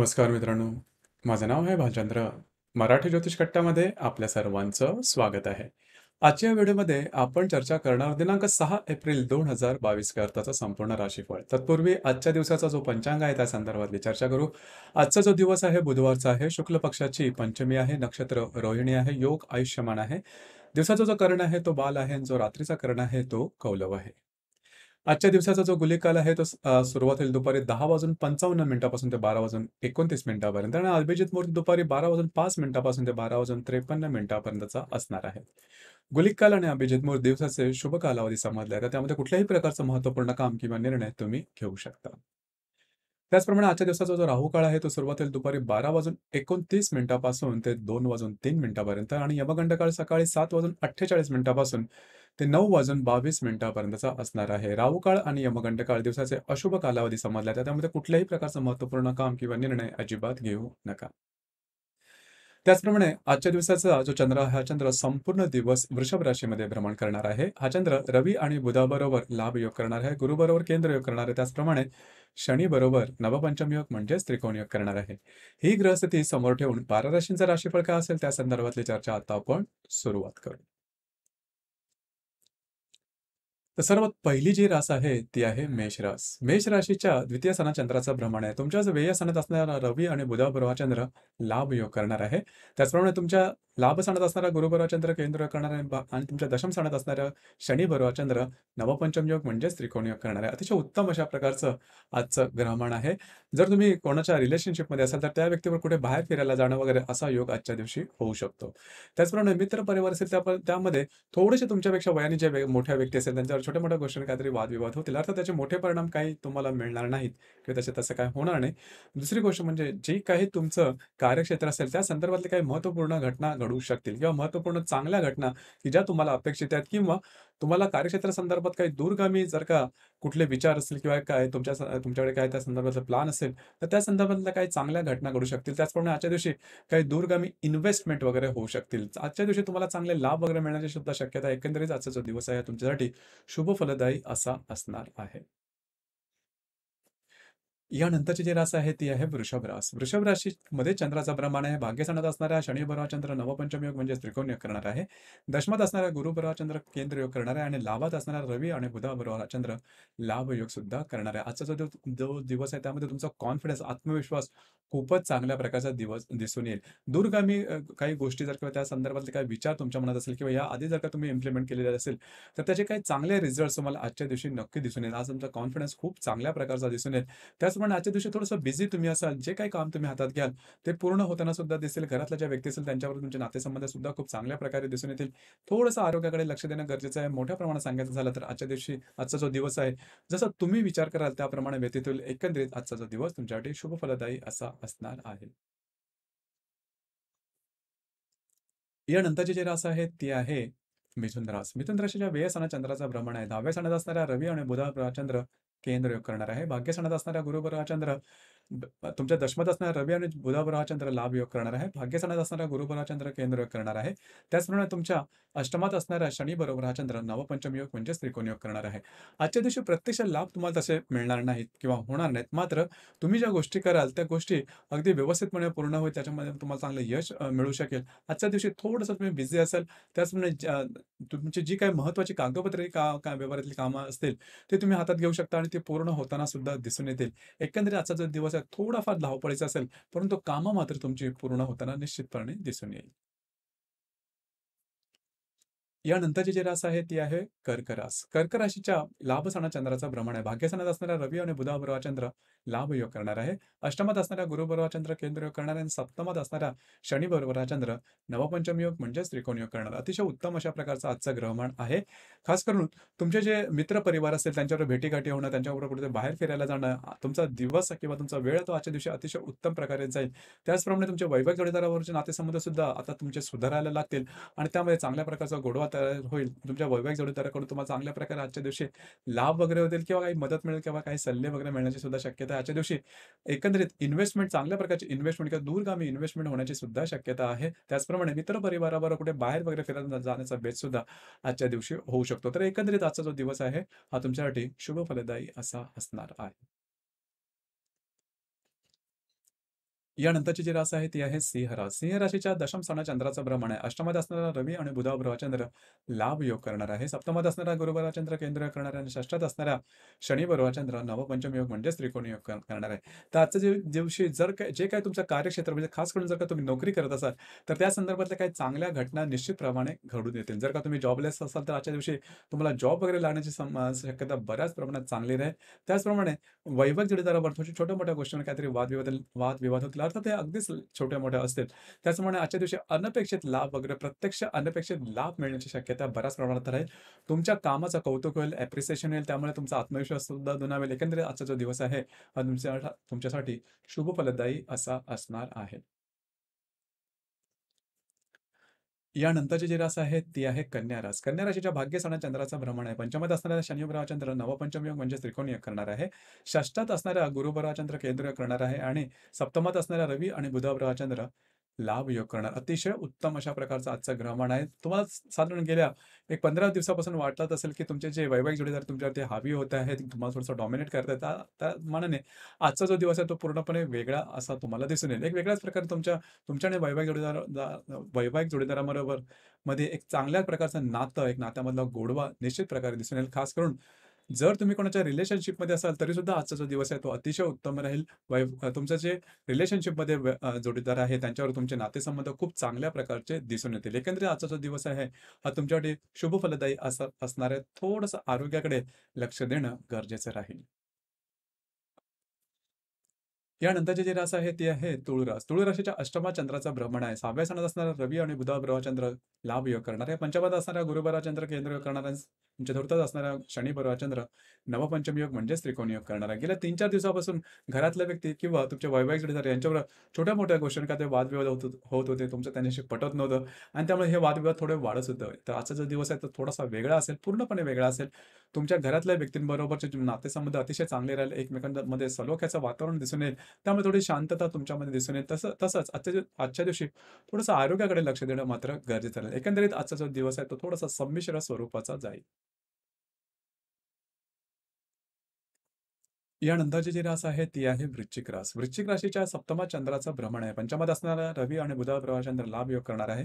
नमस्कार मित्रांनो माझं नाव आहे भालचंद्र मराठी ज्योतिष कट्ट्यामध्ये आपल्या सर्वांचं स्वागत आहे आजच्या व्हिडिओमध्ये आपण चर्चा करणार दिनांक सहा एप्रिल दोन हजार बावीस अर्थाचा संपूर्ण राशीफळ तत्पूर्वी आजच्या दिवसाचा जो पंचांग आहे त्या संदर्भातली चर्चा करू आजचा जो दिवस आहे बुधवारचा आहे शुक्ल पक्षाची पंचमी आहे नक्षत्र रोहिणी आहे योग आयुष्यमान आहे दिवसाचा जो कर्ण आहे तो बाल आहे जो रात्रीचा कर्ण आहे तो कौलव आहे आजच्या दिवसाचा जो गुलिकाल आहे तो सुरुवात होईल दुपारी दहा वाजून पंचावन्न मिनिटापासून ते बारा वाजून एकोणतीस मिनिटापर्यंत आणि अभिजित मुहूर्त दुपारी बारा वाजून पाच मिनिटापासून ते बारा वाजून त्रेपन्न मिनिटापर्यंतचा असणार आहे गुलिकाल आणि अभिजित मुहूर्त दिवसाचे शुभ कालावधी समजले आहे त्यामध्ये कुठल्याही प्रकारचं महत्वपूर्ण काम किंवा निर्णय तुम्ही घेऊ शकता त्याचप्रमाणे आजच्या दिवसाचा जो राहू काळ आहे तो सुरुवातीला दुपारी बारा वाजून एकोणतीस मिनिटापासून ते दोन वाजून तीन मिनिटापर्यंत आणि यमगंड काळ सकाळी सात वाजून अठ्ठेचाळीस मिनिटापासून ते नऊ वाजून बावीस मिनिटापर्यंतचा असणार आहे राहुकाळ आणि यमगंड काळ दिवसाचे अशुभ कालावधी समजला जातो त्यामध्ये कुठल्याही प्रकारचं महत्वपूर्ण काम किंवा निर्णय अजिबात घेऊ नका त्याचप्रमाणे आजच्या दिवसाचा जो चंद्र हा चंद्र संपूर्ण दिवस वृषभ राशीमध्ये भ्रमण करणार आहे हा चंद्र रवी आणि बुधाबरोबर लाभ योग करणार आहे गुरुबरोबर केंद्र योग करणार आहे त्याचप्रमाणे शनी बरोबर नवपंचम योग म्हणजेच त्रिकोण योग करणार आहे ही ग्रहस्थिती समोर ठेवून बारा राशींचा राशीफळ काय असेल त्या संदर्भातली चर्चा आता आपण सुरुवात करू तर सर्वात पहिली जी रास आहे ती आहे मेष रास मेष राशीच्या द्वितीय सणा चंद्राचं भ्रमण आहे तुमच्या वेय सणात असणारा रवी आणि बुधा चंद्र लाभ योग करणार आहे त्याचप्रमाणे तुमच्या लाभ सांगत असणारा गुरुबरवा चंद्र केंद्र करणार आणि तुमच्या दशम सांगत असणाऱ्या शनी चंद्र नवपंचम योग म्हणजेच त्रिकोण योग करणार आहे अतिशय उत्तम अशा प्रकारचं आजचं ग्रहमान आहे जर तुम्ही कोणाच्या रिलेशनशिपमध्ये असाल तर त्या व्यक्तीवर कुठे बाहेर फिरायला जाणं वगैरे असा योग आजच्या दिवशी होऊ शकतो त्याचप्रमाणे मित्र परिवार असेल त्या त्यामध्ये थोडेसे तुमच्यापेक्षा वयाने जे मोठ्या व्यक्ती असेल त्यांच्यावर छोट्या मोठ्या गोष्टी काहीतरी वादविवाद होतील अर्थात त्याचे मोठे परिणाम काही तुम्हाला मिळणार नाहीत किंवा त्याचे तसं काय होणार नाही दुसरी गोष्ट म्हणजे जे काही तुमचं कार्यक्षेत्र असेल त्या संदर्भातली काही महत्वपूर्ण घटना घडू घडू शकतील किंवा महत्वपूर्ण चांगल्या घटना की ज्या तुम्हाला अपेक्षित आहेत किंवा तुम्हाला कार्यक्षेत्र संदर्भात काही दूरगामी जर का कुठले विचार असतील किंवा काय तुमच्या तुमच्याकडे काय त्या संदर्भातला प्लान असेल तर त्या संदर्भातल्या काही चांगल्या घटना घडू शकतील त्याचप्रमाणे आजच्या दिवशी काही दूरगामी इन्व्हेस्टमेंट वगैरे होऊ शकतील आजच्या दिवशी तुम्हाला चांगले लाभ वगैरे मिळण्याची सुद्धा शक्यता एकंदरीत आजचा जो दिवस आहे तुमच्यासाठी शुभ फलदायी असा असणार आहे यानंतरचे जे रास आहे ती आहे वृषभ रास वृषभ राशीमध्ये चंद्राचा प्रमाण आहे भाग्यस्थानात असणारा शनी चंद्र नवपंचम योग म्हणजे त्रिकोण योग करणार आहे दशमात असणारा गुरु चंद्र केंद्र योग करणार आहे आणि लाभात असणारा रवी आणि बुधा परवा चंद्र लाभ योग सुद्धा करणार आहे आजचा जो जो दिवस आहे त्यामध्ये तुमचा कॉन्फिडन्स आत्मविश्वास खूपच चांगल्या प्रकारचा दिवस दिसून येईल दूरगामी काही गोष्टी जर किंवा त्या संदर्भातले काही विचार तुमच्या मनात असेल किंवा या आधी जर का तुम्ही इम्प्लिमेंट केलेले असेल तर त्याचे काही चांगले रिझल्ट तुम्हाला आजच्या दिवशी नक्की दिसून येईल आज तुमचा कॉन्फिडन्स खूप चांगल्या प्रकारचा दिसून येईल त्याचप्रमाणे आजच्या दिवशी थोडंसं बिझी तुम्ही असाल जे काही काम तुम्ही हातात घ्याल ते पूर्ण होताना सुद्धा दिसेल घरातल्या ज्या व्यक्ती असेल त्यांच्यावर तुमचे नातेसंबंध सुद्धा खूप चांगल्या प्रकारे दिसून येतील थोडंसं आरोग्याकडे लक्ष देणं गरजेचं आहे मोठ्या प्रमाणात सांगायचं झालं तर आजच्या दिवशी आजचा जो दिवस आहे जसं तुम्ही विचार कराल त्याप्रमाणे होईल एकंदरीत आजचा जो दिवस तुमच्यासाठी शुभफलदायी असा असणार आहे यानंतरची जी रास आहेत ती आहे मिथुन रास मिथुन राशीच्या व्यय सणा चंद्राचा भ्रमण आहे दहाव्या सणात असणाऱ्या रवी आणि बुधा चंद्र केंद्र योग करणार आहे भाग्य सणात असणारा गुरु चंद्र तुमच्या दशमत असणारा रवी आणि बुधाबराचंद्र लाभ योग करणार आहे भाग्यस्थानात असणारा गुरुबराचंद्र केंद्र योग करणार आहे त्याचप्रमाणे तुमच्या अष्टमात असणारा शनी बरोबराचंद्र नवपंचम योग म्हणजे त्रिकोण योग करणार आहे आजच्या दिवशी प्रत्यक्ष लाभ तुम्हाला तसे मिळणार नाहीत किंवा होणार नाहीत मात्र तुम्ही ज्या गोष्टी कराल त्या गोष्टी अगदी व्यवस्थितपणे पूर्ण होईल त्याच्यामध्ये तुम्हाला चांगलं यश मिळू शकेल आजच्या दिवशी थोडंसं तुम्ही बिझी असाल त्याचप्रमाणे तुमची जी काही महत्वाची कागदपत्रे का काय व्यवहारातली कामं असतील ते तुम्ही हातात घेऊ शकता आणि ते पूर्ण होताना सुद्धा दिसून येतील एकंदरीत आजचा जो दिवस थोडाफार धावपळीचा असेल परंतु कामं मात्र तुमची पूर्ण होताना निश्चितपणे दिसून येईल यानंतरची जी रास आहे ती आहे कर्क रास कर्क लाभ सणा चंद्राचं भ्रमण आहे भाग्यसणात असणाऱ्या रवी आणि बुधा बरोबर चंद्र लाभ योग करणार आहे अष्टमात असणारा गुरु बरोबर चंद्र केंद्र योग करणार आणि सप्तमात असणारा शनी बरोबर चंद्र नवपंचम योग म्हणजे त्रिकोण योग करणार अतिशय उत्तम अशा प्रकारचं आजचं ग्रहमान आहे खास करून तुमचे जे मित्र परिवार असेल त्यांच्याबरोबर भेटीगाठी होणं त्यांच्याबरोबर कुठे बाहेर फिरायला जाणं तुमचा दिवस किंवा तुमचा वेळ तो आजच्या दिवशी अतिशय उत्तम प्रकारे जाईल त्याचप्रमाणे तुमचे वैवाहिक जोडीदारावरचे नातेसंबंध सुद्धा आता तुमचे सुधारायला लागतील आणि त्यामध्ये चांगल्या प्रकारचा गोडवा तयार होईल तुमच्या वैवाहिक जोडी तयार तुम्हाला चांगल्या प्रकारे आजच्या दिवशी लाभ वगैरे होतील किंवा काही मदत मिळेल किंवा काही सल्ले वगैरे मिळण्याची सुद्धा शक्यता आजच्या दिवशी एकंदरीत इन्व्हेस्टमेंट चांगल्या प्रकारची इन्व्हेस्टमेंट किंवा दूरगामी इन्व्हेस्टमेंट होण्याची सुद्धा शक्यता आहे त्याचप्रमाणे मित्र परिवाराबरोबर कुठे बाहेर वगैरे फिरायला जाण्याचा बेत सुद्धा आजच्या दिवशी होऊ शकतो तर एकंदरीत आजचा जो दिवस आहे हा तुमच्यासाठी शुभ फलदायी असा असणार आहे यानंतरचे जे रास आहे ती आहे सिंह रास सिंह राशीच्या दशम स्थानात चंद्राचं भ्रमण आहे अष्टमात असणारा रवी आणि बुधा ग्रह लाभ योग करणार आहे सप्तमात असणारा गुरुवारा चंद्र केंद्र करणार आणि षष्टात असणारा शनि बरोबर चंद्र नवपंचम योग म्हणजेच त्रिकोण योग करणार आहे तर आजच्या जे दिवशी जर काय जे काय तुमचं कार्यक्षेत्र म्हणजे खास करून जर का तुम्ही नोकरी करत असाल तर त्या संदर्भातल्या काही चांगल्या घटना निश्चितप्रमाणे घडून येतील जर का तुम्ही जॉबलेस असाल तर आजच्या दिवशी तुम्हाला जॉब वगैरे लागण्याची शक्यता बऱ्याच प्रमाणात चांगली राहील त्याचप्रमाणे वैभव जोडीदारावर छोट्या मोठ्या गोष्टींवर काहीतरी वादविवाद वादविवाद होतील अर्थात हे अगदीच छोट्या मोठ्या असतील त्याचप्रमाणे आजच्या दिवशी अनपेक्षित लाभ वगैरे प्रत्यक्ष अनपेक्षित लाभ मिळण्याची शक्यता बऱ्याच प्रमाणात राहील तुमच्या कामाचं कौतुक होईल एप्रिसिएशन येईल त्यामुळे तुमचा आत्मविश्वास सुद्धा दुनावेल एकंदरीत आजचा जो दिवस आहे हा तुमच्या तुमच्यासाठी शुभ फलदायी असा असणार आहे यानंतरचे जे रास आहेत ती आहे कन्या रास कन्या राशीच्या सणा चंद्राचा भ्रमण आहे पंचमात असणारा शनिग्रह चंद्र योग म्हणजे त्रिकोणीय करणार आहे षष्टात असणाऱ्या गुरुग्रह चंद्र केंद्र करणार आहे आणि सप्तमात असणाऱ्या रवी आणि बुधग्रह चंद्र लाभ योग करणार अतिशय उत्तम अशा प्रकारचा आजचा ग्रहमान आहे तुम्हाला साधारण गेल्या एक पंधरा दिवसापासून वाटत असेल की तुमचे जे वैवाहिक जोडीदार ते हावी होत आहेत तुम्हाला थोडंसं डॉमिनेट करत आहे त्या मानाने आजचा जो दिवस आहे तो पूर्णपणे वेगळा असा तुम्हाला दिसून येईल एक वेगळ्याच प्रकारे तुमच्या तुमच्या आणि वैवाहिक जोडीदार वैवाहिक जोडीदाराबरोबर मध्ये एक चांगल्या प्रकारचं नातं एक नात्यामधला गोडवा निश्चित प्रकारे दिसून येईल खास करून जर तुम्ही कोणाच्या रिलेशनशिपमध्ये असाल तरी सुद्धा आजचा जो दिवस आहे तो अतिशय उत्तम राहील वै तुमचं जे रिलेशनशिपमध्ये जोडीदार आहे त्यांच्यावर तुमचे नातेसंबंध खूप चांगल्या प्रकारचे दिसून येतील एकंदरीत आजचा जो दिवस आहे हा तुमच्यासाठी शुभ शुभफलदायी असणाऱ्या थोडस आरोग्याकडे लक्ष देणं गरजेचं राहील यानंतरचे जे रास आहे ते आहे तुळरास तुळुराशीच्या अष्टमा चंद्राचा भ्रमण आहे सहाव्या सणात असणारा रवी आणि बुधा ग्रह लाभ योग करणार आहे पंचमात असणारा गुरुबरा चंद्र केंद्र योग करणार चतुर्थात असणारा शनी बरवा नवपंचम योग म्हणजेच त्रिकोण योग करणार आहे गेल्या तीन चार दिवसापासून घरातल्या व्यक्ती किंवा तुमच्या वैवाहिक जोडीदार यांच्यावर छोट्या मोठ्या का ते वादविवाद होत होत होते तुमचं त्यांच्याशी पटत नव्हतं आणि त्यामुळे हे वादविवाद थोडे वाढत होतं तर आजचा जो दिवस आहे तो थोडासा वेगळा असेल पूर्णपणे वेगळा असेल तुमच्या घरातल्या व्यक्तींबरोबरचे नातेसंबंध अतिशय चांगले राहिले एकमेकांमध्ये सलोख्याचं वातावरण दिसून येईल त्यामुळे थोडी शांतता तुमच्यामध्ये दिसून येईल तसं तसंच आजच्या आजच्या दिवशी थोडंसं आरोग्याकडे लक्ष देणं मात्र गरजेचं राहील एकंदरीत आजचा जो दिवस आहे तो थोडासा संमिश्र स्वरूपाचा जाईल या नंतरची जी रास आहे ती आहे वृश्चिक रास वृश्चिक राशीच्या सप्तमा चंद्राचं भ्रमण आहे पंचमात असणाऱ्या रवी आणि बुधा चंद्र लाभ योग करणार आहे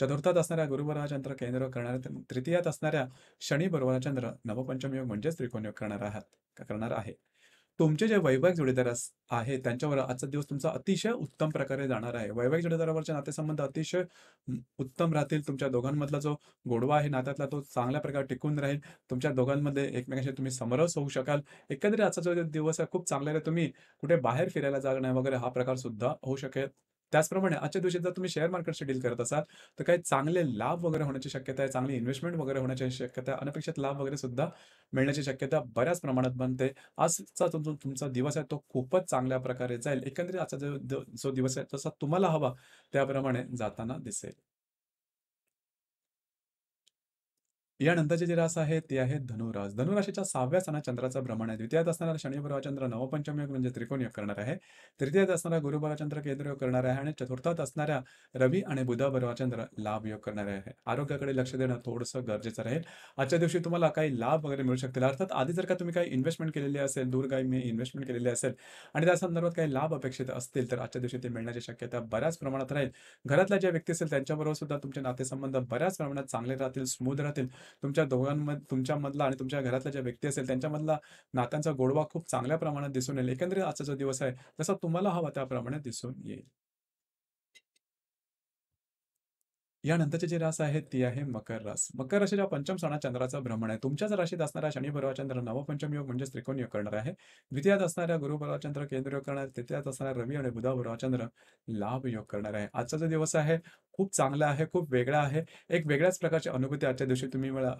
चतुर्थात असणाऱ्या गुरुवरा चंद्र केंद्र करणार तृतीयात असणाऱ्या शनी बरोबर चंद्र नवपंचम योग म्हणजेच त्रिकोण योग करणार आहात करणार आहे तुमचे जे वैवाहिक जोडीदार आहे त्यांच्यावर आजचा दिवस तुमचा अतिशय उत्तम प्रकारे जाणार आहे वैवाहिक जोडीदारावरचे नातेसंबंध अतिशय उत्तम राहतील तुमच्या दोघांमधला जो गोडवा आहे नात्यातला तो चांगल्या प्रकारे टिकून राहील तुमच्या दोघांमध्ये एकमेकांशी तुम्ही समरस होऊ शकाल एकंदरीत आजचा जो दिवस आहे खूप चांगला आहे तुम्ही कुठे बाहेर फिरायला जाणं वगैरे हा प्रकार सुद्धा होऊ शकेल त्याचप्रमाणे आजच्या दिवशी जर तुम्ही शेअर मार्केटशी डील करत असाल तर काही चांगले लाभ वगैरे होण्याची शक्यता आहे चांगली इन्व्हेस्टमेंट वगैरे होण्याची शक्यता आहे अनपेक्षित लाभ वगैरे सुद्धा मिळण्याची शक्यता बऱ्याच प्रमाणात बनते आजचा जो तुमचा दिवस आहे तो खूपच चांगल्या प्रकारे जाईल एकंदरीत आजचा जो जो दिवस आहे तसा तुम्हाला हवा त्याप्रमाणे जाताना दिसेल यानंतरचे जे रास आहेत ते आहेत धनुरास धनुराशीच्या सहाव्या सणा चंद्राचा भ्रमण आहे द्वितीयात असणारा शनि चंद्र नवपंचम योग म्हणजे त्रिकोण योग करणार आहे तृतीयात असणारा गुरुबारा चंद्र केंद्र योग करणार आहे आणि चतुर्थात असणाऱ्या रवी आणि बुधा चंद्र लाभ योग करणार आहे आरोग्याकडे लक्ष देणं थोडंसं गरजेचं राहील आजच्या दिवशी तुम्हाला काही लाभ वगैरे मिळू शकतील अर्थात आधी जर का तुम्ही काही इन्व्हेस्टमेंट केलेली असेल दूर काही मी इन्व्हेस्टमेंट केलेली असेल आणि त्या संदर्भात काही लाभ अपेक्षित असतील तर आजच्या दिवशी ते मिळण्याची शक्यता बऱ्याच प्रमाणात राहील घरातल्या ज्या व्यक्ती असेल त्यांच्याबरोबर सुद्धा तुमचे नातेसंबंध बऱ्याच प्रमाणात चांगले राहतील स्मूथ राहतील तुमच्या दोघांमध्ये तुमच्यामधला आणि तुमच्या घरातला ज्या व्यक्ती असेल त्यांच्यामधला नात्यांचा गोडवा खूप चांगल्या प्रमाणात दिसून येईल एकंदरीत आजचा जो दिवस आहे तसा तुम्हाला हवा त्याप्रमाणे दिसून येईल यानंतरचे जे रास आहेत ती आहे मकर रास मकर राशीच्या पंचम सणा चंद्राचं भ्रमण आहे तुमच्याच राशीत असणारा शनी चंद्र नवपंचम योग म्हणजे त्रिकोण योग करणार आहे द्वितीयात असणाऱ्या गुरु चंद्र केंद्र योग करणार तृतीयात असणारा रवी आणि बुधा चंद्र लाभ योग करणार आहे आजचा जो दिवस आहे खूप चांगला आहे खूप वेगळा आहे एक वेगळ्याच प्रकारची अनुभूती आजच्या दिवशी तुम्ही मला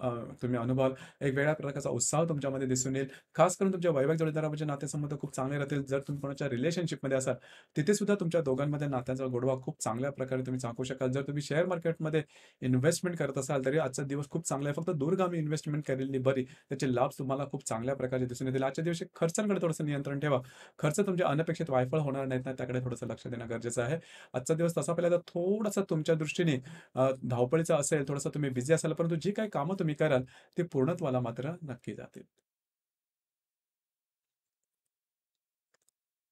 तुम्ही अनुभव एक वेगळ्या प्रकारचा उत्साह तुमच्यामध्ये दिसून येईल खास करून तुमच्या वैवाहिक जोडीदारामध्ये नातेसंबंध खूप चांगले राहतील जर तुम्ही कोणाच्या रिलेशनशिपमध्ये असाल तिथे सुद्धा तुमच्या दोघांमध्ये नात्यांचा गोडवा खूप चांगल्या प्रकारे तुम्ही सांगू शकाल जर तुम्ही शेअर मार्केट मध्ये इन्व्हेस्टमेंट करत असाल तरी आजचा दिवस खूप चांगला आहे फक्त दूरगामी इन्व्हेस्टमेंट केलेली बरी त्याचे लाभ तुम्हाला खूप चांगल्या प्रकारे दिसून येतील आजच्या दिवशी खर्चांकडे थोडंसं नियंत्रण ठेवा खर्च तुमच्या अनपेक्षित वायफळ होणार नाहीत ना त्याकडे थोडंसं लक्ष देणं गरजेचं आहे आजचा दिवस तसा पहिला तर थोडासा तुमच्या दृष्टीने धावपळीचा असेल थोडासा तुम्ही बिझी असाल परंतु जी काही कामं तुम्ही कराल ते पूर्णत्वाला मात्र नक्की जातील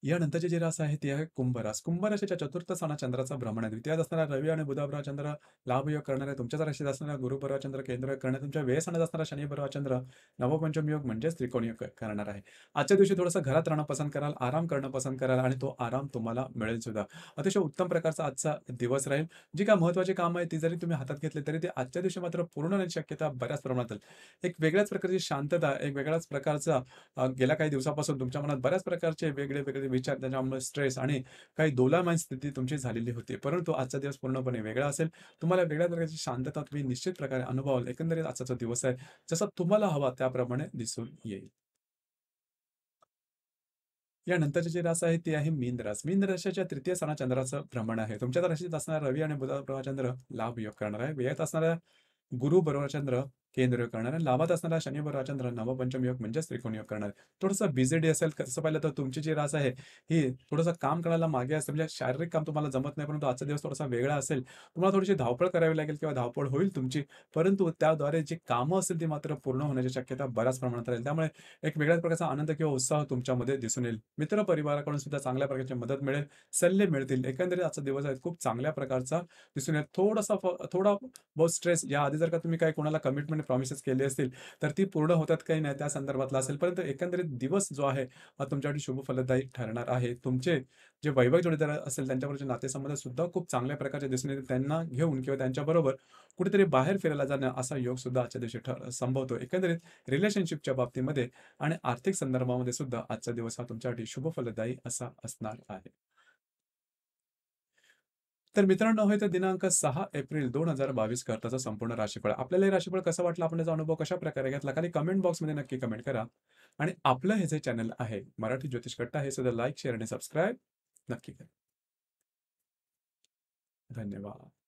यानंतरचे जे रास आहे ते आहे कुंभरास कुंभराशीच्या चतुर्थ स्थाना चंद्राचा भ्रमण आहे द्वितीयात असणारा रवी आणि बुधाभ्रा चंद्र लाभयोग करणारे तुमच्याच राशीत असणारा गुरुभरवा चंद्र केंद्र करणार तुमच्या वेळेस आणत असणारा शनिभरवा चंद्र नवपंचम योग म्हणजेच त्रिकोण योग करणार आहे आजच्या दिवशी थोडंसं घरात राहणं पसंत कराल आराम करणं पसंत कराल आणि तो आराम तुम्हाला मिळेल सुद्धा अतिशय उत्तम प्रकारचा आजचा दिवस राहील जी काय महत्वाची काम आहे ती जरी तुम्ही हातात घेतले तरी ते आजच्या दिवशी मात्र पूर्ण होण्याची शक्यता बऱ्याच प्रमाणात एक वेगळ्याच प्रकारची शांतता एक वेगळ्याच प्रकारचा गेल्या काही दिवसापासून तुमच्या मनात बऱ्याच प्रकारचे वेगळे वेगळे विचार त्याच्यामुळे स्ट्रेस आणि काही दोलामान स्थिती तुमची झालेली होती परंतु आजचा दिवस पूर्णपणे वेगळा असेल तुम्हाला वेगळ्या प्रकारची शांतता तुम्ही निश्चित प्रकारे अनुभवाल एकंदरीत आजचा जो दिवस आहे जसा तुम्हाला हवा त्याप्रमाणे दिसून येईल यानंतरची जी रास आहे ती आहे मीन रास मीन राशाच्या तृतीय स्थाना चंद्राचं भ्रमण आहे तुमच्या राशीत असणारा रवी आणि बुधा चंद्र लाभ योग करणार आहे व्ययात असणाऱ्या गुरु बरोबर चंद्र केंद्र करणार लावत लाभात असणारा शनिवार चंद्र नवपंचम योग म्हणजेच त्रिकोण योग करणार थोडंसं बिझी डे असेल कसं पाहिलं तर तुमची जी रास आहे ही थोडंसं काम करायला मागे असेल म्हणजे शारीरिक काम तुम्हाला जमत नाही परंतु आजचा दिवस थोडासा वेगळा असेल तुम्हाला थोडीशी धावपळ करावी लागेल किंवा धावपळ होईल तुमची परंतु त्याद्वारे जी कामं असेल ती मात्र पूर्ण होण्याची शक्यता बऱ्याच प्रमाणात राहील त्यामुळे एक वेगळ्याच प्रकारचा आनंद किंवा उत्साह तुमच्यामध्ये दिसून येईल मित्र परिवाराकडून सुद्धा चांगल्या प्रकारची मदत मिळेल सल्ले मिळतील एकंदरीत आजचा दिवस आहे खूप चांगल्या प्रकारचा दिसून येईल थोडासा थोडा बहुत स्ट्रेस या आधी जर का तुम्ही काही कोणाला कमिटमेंट प्रॉमिसेस केले असतील तर ती पूर्ण होतात काही नाही त्या संदर्भातला असेल परंतु एकंदरीत दिवस जो आहे हा तुमच्यासाठी शुभ फलदायी ठरणार आहे तुमचे जे वैवाहिक जोडीदार असेल त्यांच्याबरोबर नातेसंबंध सुद्धा खूप चांगल्या प्रकारचे दिसून येते त्यांना घेऊन किंवा त्यांच्याबरोबर कुठेतरी बाहेर फिरायला जाणं असा योग सुद्धा आजच्या दिवशी संभवतो एकंदरीत रिलेशनशिपच्या बाबतीमध्ये आणि आर्थिक संदर्भामध्ये सुद्धा आजचा दिवस हा तुमच्यासाठी शुभ फलदायी असा असणार आहे तर मित्रांनो हे तर दिनांक सहा एप्रिल दोन हजार बावीस करताचा संपूर्ण राशीफळ आपल्याला हे राशीफळ कसं वाटलं आपण त्याचा अनुभव कशा प्रकारे घेतला खाली कमेंट बॉक्समध्ये नक्की कमेंट करा आणि आपलं हे जे चॅनल आहे मराठी ज्योतिष कट्टा हे सुद्धा लाईक शेअर आणि सबस्क्राईब नक्की करा धन्यवाद